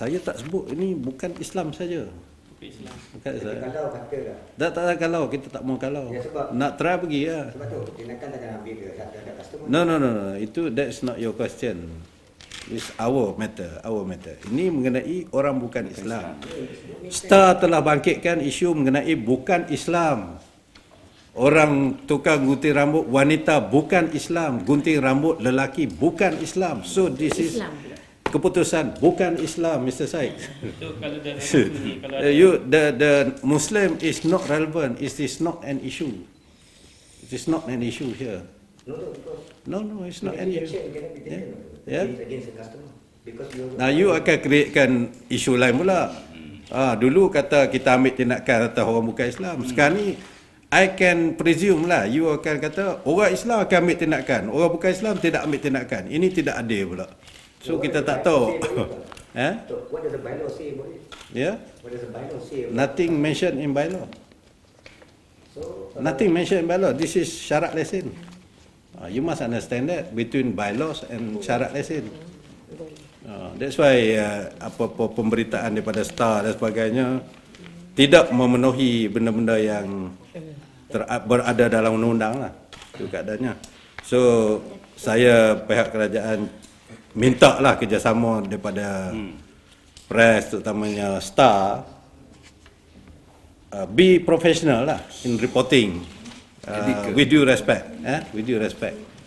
saya tak sebut ini bukan Islam saja. Bukan Islam. Bukan Kalau kata lah. Tak tak kalau kita tak mau kalau. Ya, sebab nak try pergi ya. Sebab tu tindakan dengan ambil dia ada customer. No no no, itu that's not your question. It's our matter, our matter. Ini mengenai orang bukan Islam. Star telah bangkitkan isu mengenai bukan Islam. Orang tukang gunting rambut wanita bukan Islam, gunting rambut lelaki bukan Islam. So this is Islam keputusan bukan Islam Mr Said. So, eh, you the the Muslim is not relevant it is not an issue. It is not an issue here. No no, no, no it's not an issue. Yeah. yeah. Against, Now you akan createkan isu lain pula. Ah dulu kata kita ambil tindakan kata orang bukan Islam. Hmm. Sekarang ni I can presume lah you akan kata orang Islam akan ambil tindakan, orang bukan Islam tidak ambil tindakan. Ini tidak adil pula. So kita tak tahu. Eh? What does the bylaw say about it? Yeah. What does the bylaw say? About Nothing it? mentioned in bylaw. So Nothing mentioned in bylaw. This is syarat lesin. Uh, ah, you must understand that between bylaws and syarat lesin. Uh, ah, that's why uh, apa-apa pemberitaan daripada star dan sebagainya tidak memenuhi benda-benda yang berada dalam undang-undang lah. Itu keadaannya. So saya pihak kerajaan minta lah kerjasama daripada hmm. press terutamanya star uh, be professional lah in reporting uh, with due respect eh? with due respect